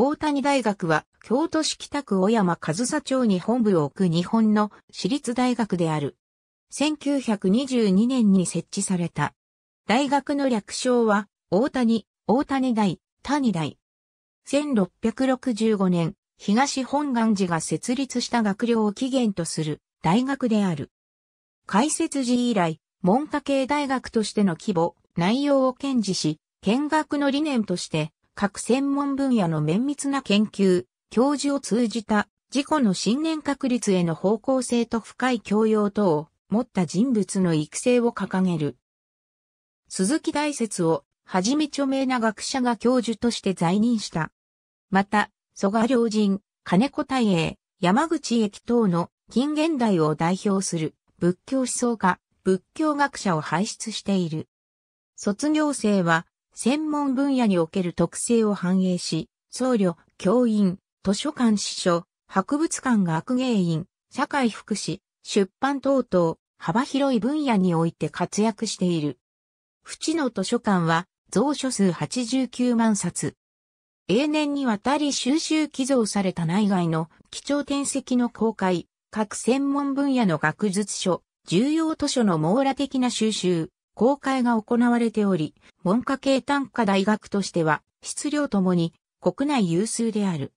大谷大学は、京都市北区小山上佐町に本部を置く日本の私立大学である。1922年に設置された。大学の略称は、大谷、大谷大、谷大。1665年、東本願寺が設立した学寮を起源とする大学である。開設時以来、文科系大学としての規模、内容を堅持し、見学の理念として、各専門分野の綿密な研究、教授を通じた自己の信念確立への方向性と深い教養等を持った人物の育成を掲げる。鈴木大説をはじめ著名な学者が教授として在任した。また、蘇我良人、金子大英、山口駅等の近現代を代表する仏教思想家、仏教学者を輩出している。卒業生は専門分野における特性を反映し、僧侶、教員、図書館司書、博物館学芸員、社会福祉、出版等々、幅広い分野において活躍している。府知の図書館は、蔵書数89万冊。永年にわたり収集寄贈された内外の貴重典籍の公開、各専門分野の学術書、重要図書の網羅的な収集、公開が行われており、文科系短科大学としては、質量ともに国内有数である。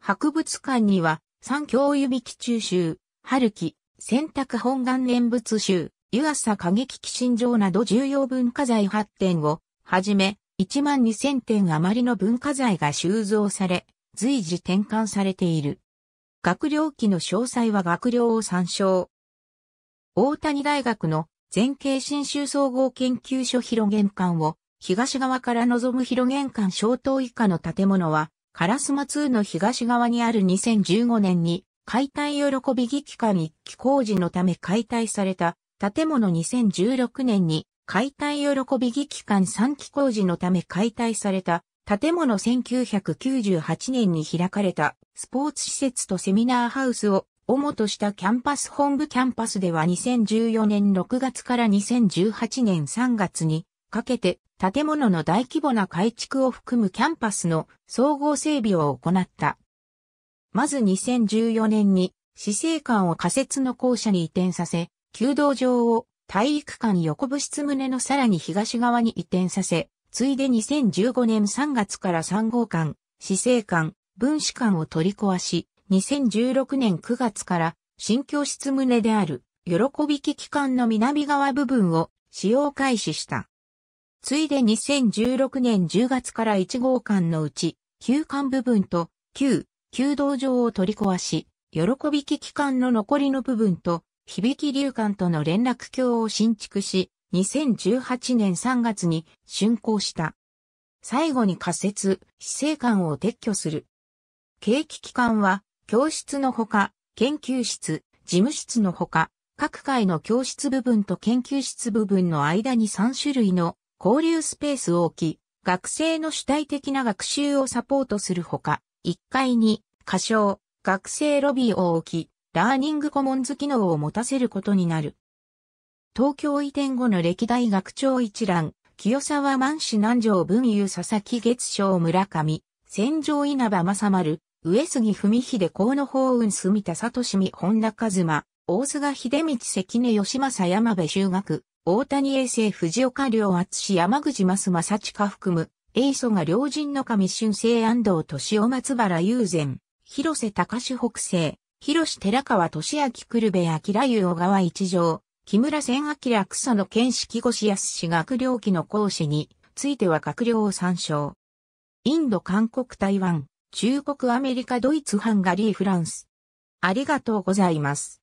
博物館には、三教指基中集、春木、選択本願念仏集、湯浅過激鬼神場など重要文化財発展を、はじめ、1万2000点余りの文化財が収蔵され、随時転換されている。学寮記の詳細は学寮を参照。大谷大学の全景新州総合研究所広玄関を東側から望む広玄関小島以下の建物は、カラスマ2の東側にある2015年に解体喜び議館一期工事のため解体された建物2016年に解体喜び議館3期工事のため解体された建物1998年に開かれたスポーツ施設とセミナーハウスを主としたキャンパス本部キャンパスでは2014年6月から2018年3月にかけて建物の大規模な改築を含むキャンパスの総合整備を行った。まず2014年に市政館を仮設の校舎に移転させ、弓道場を体育館横部室棟のさらに東側に移転させ、ついで2015年3月から3号館、市政館、分子館を取り壊し、2016年9月から新教室棟である、喜び機機関の南側部分を使用開始した。ついで2016年10月から1号館のうち、旧館部分と旧、旧道場を取り壊し、喜び機機関の残りの部分と、響き流館との連絡橋を新築し、2018年3月に竣工した。最後に仮設、市政館を撤去する。景気機関は、教室のほか、研究室、事務室のほか、各階の教室部分と研究室部分の間に3種類の交流スペースを置き、学生の主体的な学習をサポートするほか、1階に歌唱、学生ロビーを置き、ラーニングコモンズ機能を持たせることになる。東京移転後の歴代学長一覧、清沢満氏南城文雄佐々木月章村上、戦場稲葉正丸、上杉文秀河野法雲住田里美本田和馬、大菅賀秀道関根義政山部修学、大谷衛星藤岡良厚山口増正親含む、英祖が良人の神春生安藤敏夫松原雄禅、広瀬隆史北西、広瀬寺川俊明久留部明湯小川一条、木村千明草野県式越安氏学領期の講師については閣僚を参照。インド韓国台湾中国アメリカドイツハンガリーフランス。ありがとうございます。